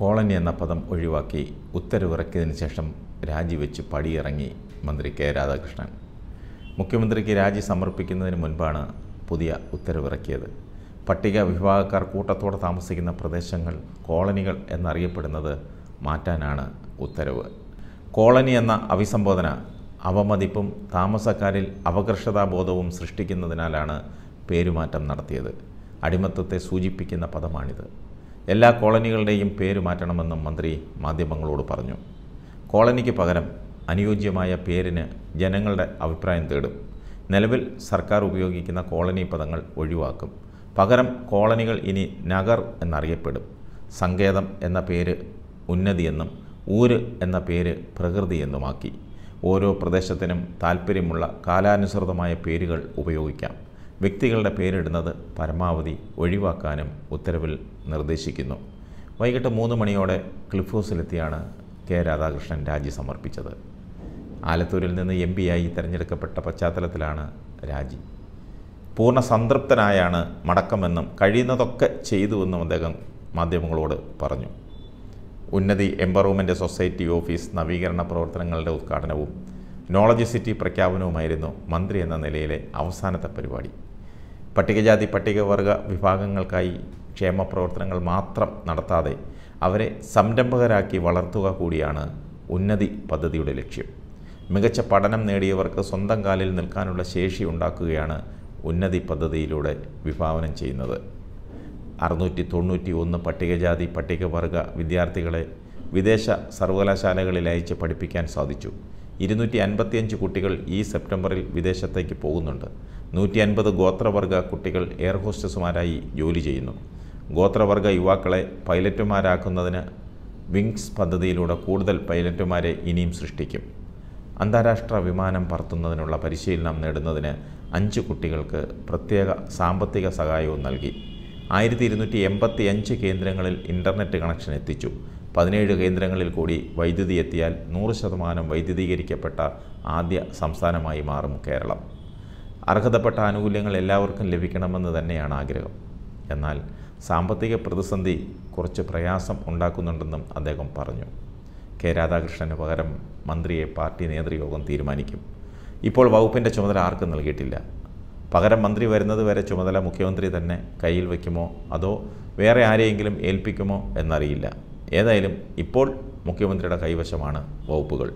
colony എന്ന പദം ഒഴിവാക്കി ഉത്തരവിറക്കിയതിനു ശേഷം രാജിവെച്ച് പടിയിറങ്ങി മന്ത്രി കെ രാധാകൃഷ്ണൻ മുഖ്യമന്ത്രിക്ക് രാജി സമർപ്പിക്കുന്നതിന് മുൻപാണ് പുതിയ ഉത്തരവിറക്കിയത് പട്ടിക വിഭാഗക്കാർ കൂട്ടത്തോടെ താമസിക്കുന്ന പ്രദേശങ്ങൾ കോളനികൾ എന്നറിയപ്പെടുന്നത് മാറ്റാനാണ് ഉത്തരവ് കോളനി എന്ന അഭിസംബോധന അവമതിപ്പും താമസക്കാരിൽ അപകർഷതാബോധവും സൃഷ്ടിക്കുന്നതിനാലാണ് പേരുമാറ്റം നടത്തിയത് അടിമത്തത്തെ സൂചിപ്പിക്കുന്ന പദമാണിത് എല്ലാ കോളനികളുടെയും പേര് മാറ്റണമെന്നും മന്ത്രി മാധ്യമങ്ങളോട് പറഞ്ഞു കോളനിക്ക് പകരം അനുയോജ്യമായ പേരിന് ജനങ്ങളുടെ അഭിപ്രായം തേടും നിലവിൽ സർക്കാർ ഉപയോഗിക്കുന്ന കോളനി പദങ്ങൾ ഒഴിവാക്കും പകരം കോളനികൾ ഇനി നഗർ എന്നറിയപ്പെടും സങ്കേതം എന്ന പേര് ഉന്നതിയെന്നും ഊര് എന്ന പേര് പ്രകൃതി ഓരോ പ്രദേശത്തിനും താൽപ്പര്യമുള്ള കാലാനുസൃതമായ പേരുകൾ ഉപയോഗിക്കാം വ്യക്തികളുടെ പേരിടുന്നത് പരമാവധി ഒഴിവാക്കാനും ഉത്തരവിൽ നിർദ്ദേശിക്കുന്നു വൈകിട്ട് മൂന്ന് മണിയോടെ ക്ലിഫ് ഹൗസിലെത്തിയാണ് കെ രാധാകൃഷ്ണൻ രാജി സമർപ്പിച്ചത് ആലത്തൂരിൽ നിന്ന് എം പിയായി തിരഞ്ഞെടുക്കപ്പെട്ട പശ്ചാത്തലത്തിലാണ് രാജി പൂർണ്ണ സംതൃപ്തനായാണ് മടക്കമെന്നും കഴിയുന്നതൊക്കെ ചെയ്തുവെന്നും അദ്ദേഹം മാധ്യമങ്ങളോട് പറഞ്ഞു ഉന്നതി എംപവർമെൻ്റ് സൊസൈറ്റി ഓഫീസ് നവീകരണ പ്രവർത്തനങ്ങളുടെ ഉദ്ഘാടനവും നോളജ് സിറ്റി പ്രഖ്യാപനവുമായിരുന്നു മന്ത്രി എന്ന നിലയിലെ അവസാനത്തെ പരിപാടി പട്ടികജാതി പട്ടികവർഗ വിഭാഗങ്ങൾക്കായി ക്ഷേമ പ്രവർത്തനങ്ങൾ മാത്രം നടത്താതെ അവരെ സംരംഭകരാക്കി വളർത്തുക കൂടിയാണ് ഉന്നതി പദ്ധതിയുടെ ലക്ഷ്യം മികച്ച പഠനം നേടിയവർക്ക് സ്വന്തം കാലിൽ നിൽക്കാനുള്ള ശേഷി ഉണ്ടാക്കുകയാണ് ഉന്നതി പദ്ധതിയിലൂടെ വിഭാവനം ചെയ്യുന്നത് അറുന്നൂറ്റി തൊണ്ണൂറ്റി ഒന്ന് പട്ടികജാതി പട്ടികവർഗ വിദ്യാർത്ഥികളെ വിദേശ സർവകലാശാലകളിൽ അയച്ച് പഠിപ്പിക്കാൻ സാധിച്ചു ഇരുന്നൂറ്റി അൻപത്തിയഞ്ച് കുട്ടികൾ ഈ സെപ്റ്റംബറിൽ വിദേശത്തേക്ക് പോകുന്നുണ്ട് നൂറ്റി അൻപത് ഗോത്രവർഗ കുട്ടികൾ എയർ ഹോസ്റ്റസുമാരായി ജോലി ചെയ്യുന്നു ഗോത്രവർഗ യുവാക്കളെ പൈലറ്റുമാരാക്കുന്നതിന് വിങ്സ് പദ്ധതിയിലൂടെ കൂടുതൽ പൈലറ്റുമാരെ ഇനിയും സൃഷ്ടിക്കും അന്താരാഷ്ട്ര വിമാനം പറത്തുന്നതിനുള്ള പരിശീലനം നേടുന്നതിന് അഞ്ച് കുട്ടികൾക്ക് പ്രത്യേക സാമ്പത്തിക സഹായവും നൽകി ആയിരത്തി ഇരുന്നൂറ്റി എൺപത്തി അഞ്ച് കേന്ദ്രങ്ങളിൽ ഇൻ്റർനെറ്റ് കണക്ഷൻ എത്തിച്ചു പതിനേഴ് കേന്ദ്രങ്ങളിൽ കൂടി വൈദ്യുതി എത്തിയാൽ നൂറ് ശതമാനം വൈദ്യുതീകരിക്കപ്പെട്ട ആദ്യ സംസ്ഥാനമായി മാറും കേരളം അർഹതപ്പെട്ട ആനുകൂല്യങ്ങൾ എല്ലാവർക്കും ലഭിക്കണമെന്ന് തന്നെയാണ് ആഗ്രഹം എന്നാൽ സാമ്പത്തിക പ്രതിസന്ധി കുറച്ച് പ്രയാസം ഉണ്ടാക്കുന്നുണ്ടെന്നും അദ്ദേഹം പറഞ്ഞു കെ രാധാകൃഷ്ണന് പകരം മന്ത്രിയെ പാർട്ടി നേതൃയോഗം തീരുമാനിക്കും ഇപ്പോൾ വകുപ്പിൻ്റെ ചുമതല ആർക്കും നൽകിയിട്ടില്ല പകരം മന്ത്രി വരുന്നത് വരെ ചുമതല മുഖ്യമന്ത്രി തന്നെ കയ്യിൽ വയ്ക്കുമോ അതോ വേറെ ആരെയെങ്കിലും ഏൽപ്പിക്കുമോ എന്നറിയില്ല ഏതായാലും ഇപ്പോൾ മുഖ്യമന്ത്രിയുടെ കൈവശമാണ് വകുപ്പുകൾ